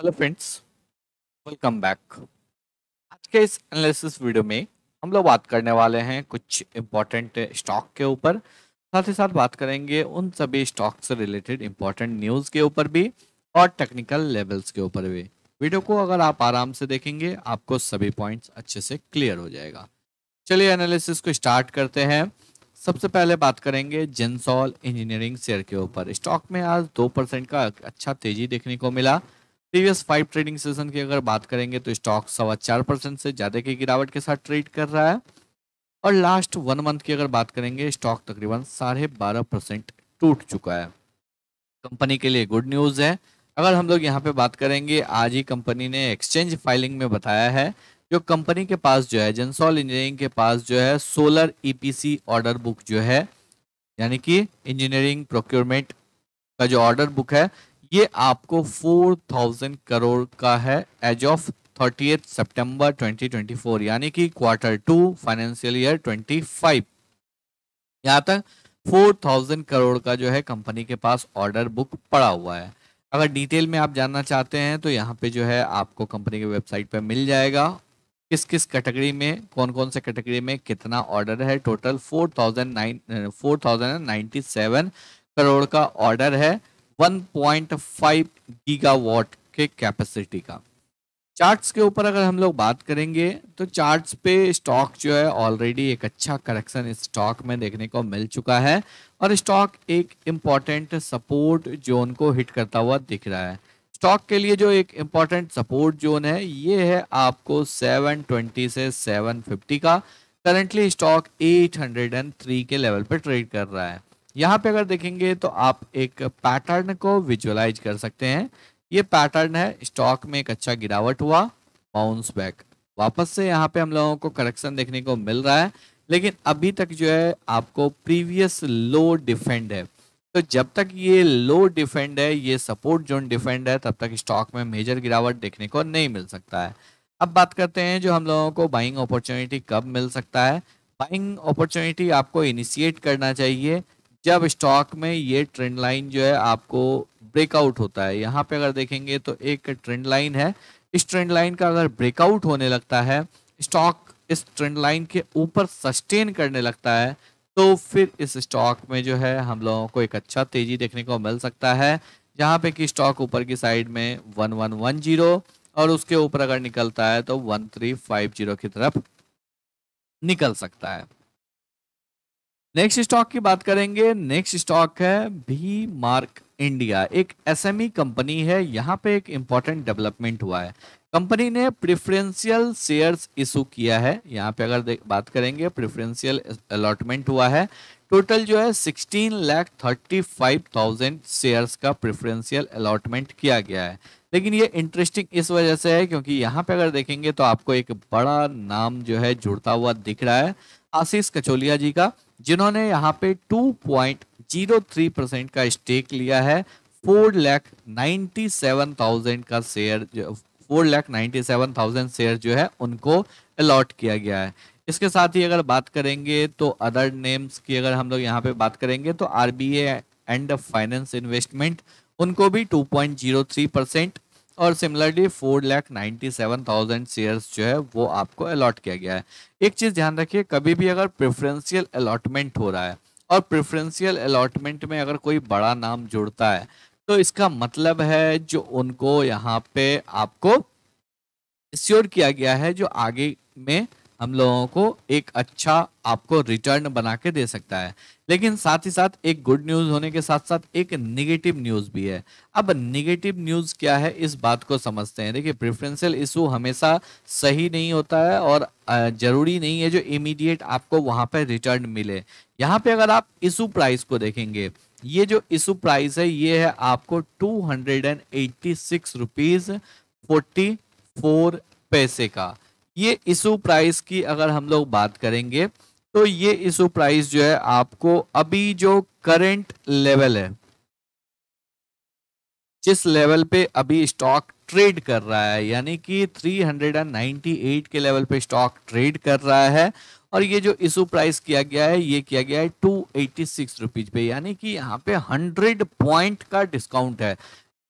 hello friends welcome back आज के इस एनालिसिस वीडियो में हम लोग बात करने वाले हैं कुछ इम्पोर्टेंट स्टॉक के ऊपर साथ ही साथ बात करेंगे उन सभी स्टॉक से रिलेटेड इम्पोर्टेंट न्यूज़ के ऊपर भी और टेक्निकल लेवल्स के ऊपर भी वीडियो को अगर आप आराम से देखेंगे आपको सभी पॉइंट्स अच्छे से क्लियर हो जाएगा चलिए एनालिसिस को स्टार्ट करते हैं सबसे पहले बात करेंगे जेंसॉल इंजीनियरिंग शेयर के ऊपर स्टॉक में आज दो परसेंट का अच्छा तेजी देखने को मिला प्रीवियस फाइव ट्रेडिंग सेशन की अगर बात करेंगे तो स्टॉक सवा चार परसेंट से ज़्यादा की गिरावट के साथ ट्रेड कर रहा है और लास्ट वन मंथ की अगर बात करेंगे स्टॉक तकरीबन साढ़े बारह परसेंट टूट चुका है कंपनी के लिए गुड न्यूज़ है अगर हम लोग यहाँ पे बात करेंगे आज ही कंपनी ने एक्सचेंज फाइलिंग में बताया है जो कंपनी के पास जो है जनसॉल इंजीनियरिंग के पास जो है सोलर ईपीसी ऑर्डर बुक जो है यानी कि इंजीनियरिंग प्रोक्योरमेंट का जो ऑर्डर बुक है ये आपको 4000 करोड़ का है एज ऑफ थर्टी सितंबर 2024 यानी कि क्वार्टर टू फाइनेंशियल ईयर 25 यहाँ तक 4000 करोड़ का जो है कंपनी के पास ऑर्डर बुक पड़ा हुआ है अगर डिटेल में आप जानना चाहते हैं तो यहाँ पे जो है आपको कंपनी के वेबसाइट पर मिल जाएगा किस किस कैटेगरी में कौन कौन से कैटेगरी में कितना ऑर्डर है total four thousand nine four thousand ninety seven crore का ऑर्डर है 1.5 गीगावाट के कैपेसिटी का चार्ट्स के ऊपर अगर हम लोग बात करेंगे तो चार्ट्स पे स्टॉक जो है ऑलरेडी एक अच्छा करेक्शन स्टॉक में देखने को मिल चुका है और स्टॉक एक इम्पॉर्टेंट सपोर्ट जोन को हिट करता हुआ दिख रहा है स्टॉक के लिए जो एक इम्पॉर्टेंट सपोर्ट जोन है ये है आपको 720 से 750 का करंटली स्टॉक 803 के लेवल पर ट्रेड कर रहा है यहाँ पे अगर देखेंगे तो आप एक पैटर्न को विजुअलाइज कर सकते हैं ये पैटर्न है स्टॉक में एक अच्छा गिरावट हुआ बाउंस बैक वापस से यहाँ पे हम लोगों को करेक्शन देखने को मिल रहा है लेकिन अभी तक जो है आपको प्रीवियस लो डिफेंड है तो जब तक ये लो डिफेंड है ये सपोर्ट जोन डिफेंड है तब तक स्टॉक में मेजर गिरावट देखने को नहीं मिल सकता है अब बात करते हैं जो हम लोगों को बाइंग अपॉर्चुनिटी कब मिल सकता है बाइंग अपॉर्चुनिटी आपको इनिशिएट करना चाहिए जब स्टॉक में ये ट्रेंड लाइन जो है आपको ब्रेकआउट होता है यहाँ पे अगर देखेंगे तो एक ट्रेंड लाइन है इस ट्रेंड लाइन का अगर ब्रेकआउट होने लगता है स्टॉक इस ट्रेंड लाइन के ऊपर सस्टेन करने लगता है तो फिर इस स्टॉक में जो है हम लोगों को एक अच्छा तेजी देखने को मिल सकता है जहाँ पे कि स्टॉक ऊपर की साइड में वन वन वन जीरो और उसके ऊपर अगर निकलता है तो वन थ्री फाइव जीरो की तरफ निकल सकता है नेक्स्ट स्टॉक की बात करेंगे नेक्स्ट स्टॉक है भी मार्क इंडिया एक एसएमई कंपनी e है यहाँ पे एक इम्पॉर्टेंट डेवलपमेंट हुआ है कंपनी ने प्रिफरेंशियल शेयर्स इशू किया है यहाँ पे अगर बात करेंगे प्रेफरेंशियल अलॉटमेंट हुआ है टोटल जो है sixteen lakh thirty five thousand shares का प्रिफरेंशियल अलॉटमेंट किया गया है लेकिन ये इंटरेस्टिंग इस वजह से है क्योंकि यहाँ पे अगर देखेंगे तो आपको एक बड़ा नाम जो है जुड़ता हुआ दिख रहा है आशीष कचोलिया जी का जिन्होंने यहाँ पे 2.03 परसेंट का स्टेक लिया है four lakh ninety seven thousand का share four lakh ninety seven thousand share जो है उनको अलॉट किया गया है इसके साथ ही अगर बात करेंगे तो अदर नेम्स की अगर हम लोग यहाँ पे बात करेंगे तो R B and finance investment उनको भी 2.03 परसेंट और similarly four lakh ninety seven thousand shares जो है वो आपको अलॉट किया गया है एक चीज़ ध्यान रखिए कभी भी अगर प्रेफरेंशियल अलॉटमेंट हो रहा है और प्रेफरेंशियल अलॉटमेंट में अगर कोई बड़ा नाम जुड़ता है तो इसका मतलब है जो उनको यहाँ पे आपको श्योर किया गया है जो आगे में हम लोगों को एक अच्छा आपको रिटर्न बना के दे सकता है लेकिन साथ ही साथ एक गुड न्यूज़ होने के साथ साथ एक निगेटिव न्यूज़ भी है अब निगेटिव न्यूज़ क्या है इस बात को समझते हैं देखिए प्रेफरेंशियल इशू हमेशा सही नहीं होता है और ज़रूरी नहीं है जो इमीडिएट आपको वहाँ पर रिटर्न मिले यहाँ पे अगर आप इशू प्राइस को देखेंगे ये जो इशू प्राइस है ये है आपको two hundred and eighty six rupees forty four पैसे का ये इशू प्राइस की अगर हम लोग बात करेंगे तो ये इशू प्राइस जो है आपको अभी जो करंट लेवल है जिस लेवल पे अभी स्टॉक ट्रेड कर रहा है यानी कि 398 के लेवल पे स्टॉक ट्रेड कर रहा है और ये जो इशू प्राइस किया गया है ये किया गया है टू एटी सिक्स रुपीज पे यानी कि यहाँ पे हंड्रेड पॉइंट का डिस्काउंट है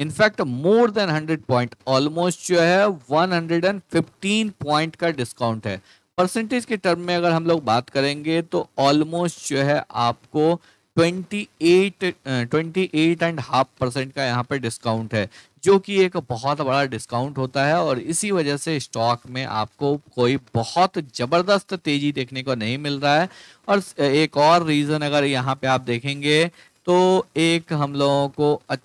in fact more than 100 point almost जो है 115 पॉइंट का डिस्काउंट है परसेंटेज के टर्म में अगर हम लोग बात करेंगे तो ऑलमोस्ट जो है आपको 28 28 एंड हाफ परसेंट का यहाँ पर डिस्काउंट है जो कि एक बहुत बड़ा डिस्काउंट होता है और इसी वजह से स्टॉक में आपको कोई बहुत ज़बरदस्त तेज़ी देखने को नहीं मिल रहा है और एक और रीज़न अगर यहाँ पे आप देखेंगे तो एक हम लोगों को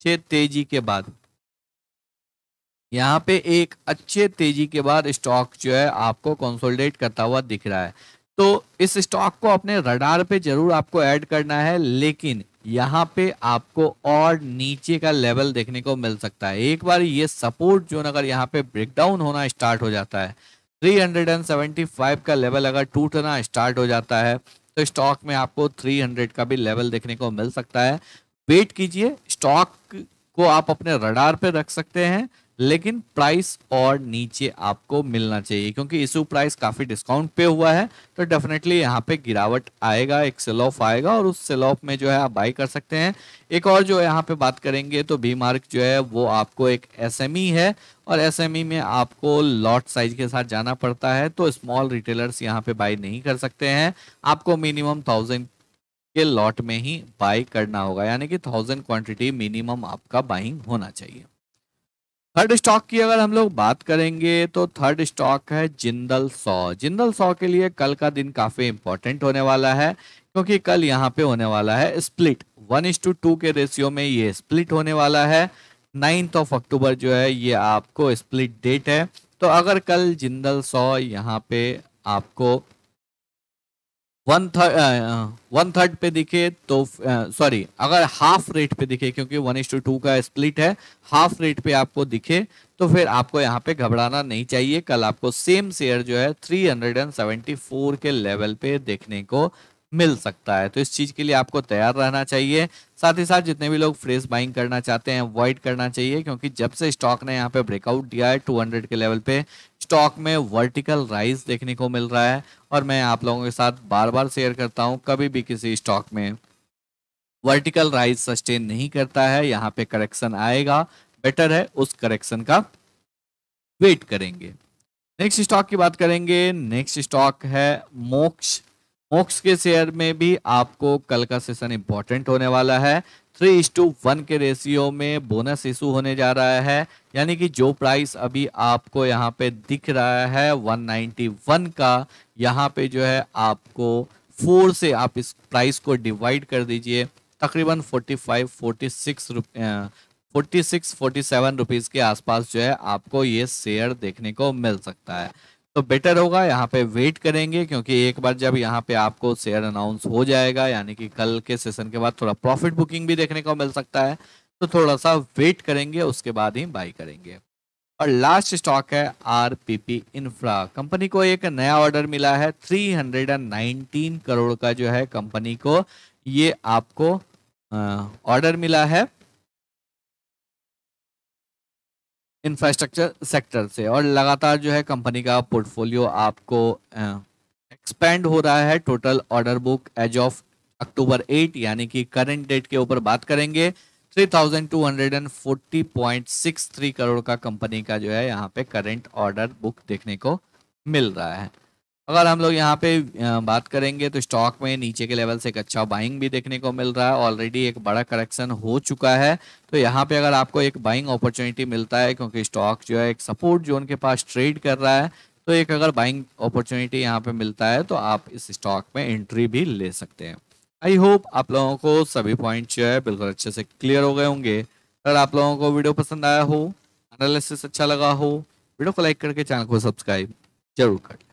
अच्छे तेजी के बाद यहाँ पे एक अच्छे तेजी के बाद स्टॉक जो है आपको कंसोलिडेट करता हुआ दिख रहा है तो इस स्टॉक को अपने रडार पे जरूर आपको ऐड करना है लेकिन यहाँ पे आपको और नीचे का लेवल देखने को मिल सकता है एक बार ये सपोर्ट जो अगर यहाँ पे ब्रेकडाउन होना स्टार्ट हो जाता है 375 का लेवल अगर टूटना स्टार्ट हो जाता है तो स्टॉक में आपको 300 का भी लेवल देखने को मिल सकता है वेट कीजिए स्टॉक को आप अपने रडार पे रख सकते हैं लेकिन प्राइस और नीचे आपको मिलना चाहिए क्योंकि इशू प्राइस काफ़ी डिस्काउंट पे हुआ है तो डेफिनेटली यहाँ पे गिरावट आएगा एक सेल ऑफ आएगा और उस सेल ऑफ में जो है आप बाई कर सकते हैं एक और जो यहाँ पे बात करेंगे तो बी मार्क जो है वो आपको एक एसएमई e है और एसएमई e में आपको लॉट साइज के साथ जाना पड़ता है तो स्मॉल रिटेलर्स यहाँ पे बाई नहीं कर सकते हैं आपको मिनिमम थाउजेंड के लॉट में ही बाई करना होगा यानी कि थाउजेंड क्वांटिटी मिनिमम आपका बाइंग होना चाहिए थर्ड स्टॉक की अगर हम लोग बात करेंगे तो थर्ड स्टॉक है जिंदल सौ जिंदल सौ के लिए कल का दिन काफ़ी इंपॉर्टेंट होने वाला है क्योंकि कल यहाँ पे होने वाला है split one is to two two ratio में ये स्प्लिट होने वाला है नाइन्थ ऑफ अक्टूबर जो है ये आपको स्प्लिट डेट है तो अगर कल जिंदल सौ यहाँ पे आपको वन थर्ड वन थर्ड पे दिखे तो सॉरी uh, अगर हाफ रेट पे दिखे क्योंकि one is to two two split है हाफ रेट पे आपको दिखे तो फिर आपको यहाँ पे घबराना नहीं चाहिए कल आपको सेम शेयर जो है three hundred and seventy four के लेवल पे देखने को मिल सकता है तो इस चीज़ के लिए आपको तैयार रहना चाहिए साथ ही साथ जितने भी लोग फ्रेश बाइंग करना चाहते हैं अवॉइड करना चाहिए क्योंकि जब से स्टॉक ने यहाँ पे ब्रेकआउट दिया है 200 के लेवल पे स्टॉक में वर्टिकल राइज देखने को मिल रहा है और मैं आप लोगों के साथ बार बार शेयर करता हूँ कभी भी किसी स्टॉक में वर्टिकल राइज सस्टेन नहीं करता है यहाँ पे करेक्शन आएगा बेटर है उस करेक्शन का वेट करेंगे नेक्स्ट स्टॉक की बात करेंगे नेक्स्ट स्टॉक है मोक्ष मोक्स के शेयर में भी आपको कल का सेशन इंपॉर्टेंट होने वाला है थ्री इस टू वन के रेशियो में बोनस इशू होने जा रहा है यानी कि जो प्राइस अभी आपको यहाँ पे दिख रहा है 191 का यहाँ पे जो है आपको फोर से आप इस प्राइस को डिवाइड कर दीजिए तकरीबन 45 46 forty six forty seven rupees के आसपास जो है आपको ये शेयर देखने को मिल सकता है तो बेटर होगा यहाँ पे वेट करेंगे क्योंकि एक बार जब यहाँ पे आपको शेयर अनाउंस हो जाएगा यानी कि कल के सेशन के बाद थोड़ा प्रॉफिट बुकिंग भी देखने को मिल सकता है तो थोड़ा सा वेट करेंगे उसके बाद ही बाई करेंगे और लास्ट स्टॉक है R P P infra company को एक नया ऑर्डर मिला है 319 करोड़ का जो है कंपनी को ये आपको ऑर्डर मिला है इंफ्रास्ट्रक्चर सेक्टर से और लगातार जो है कंपनी का पोर्टफोलियो आपको एक्सपेंड हो रहा है total order book as of October eight यानी कि करंट डेट के ऊपर बात करेंगे three thousand two hundred and forty point six three crore का कंपनी का जो है यहाँ पे करंट ऑर्डर बुक देखने को मिल रहा है अगर हम लोग यहाँ पे बात करेंगे तो स्टॉक में नीचे के लेवल से एक अच्छा बाइंग भी देखने को मिल रहा है ऑलरेडी एक बड़ा करेक्शन हो चुका है तो यहाँ पे अगर आपको एक बाइंग अपॉर्चुनिटी मिलता है क्योंकि स्टॉक जो है एक सपोर्ट जोन के पास ट्रेड कर रहा है तो एक अगर बाइंग अपॉर्चुनिटी यहाँ पे मिलता है तो आप इस स्टॉक में एंट्री भी ले सकते हैं आई होप आप लोगों को सभी पॉइंट जो है बिल्कुल अच्छे से क्लियर हो गए होंगे अगर आप लोगों को वीडियो पसंद आया हो एनालिसिस अच्छा लगा हो वीडियो को लाइक करके चैनल को सब्सक्राइब जरूर कर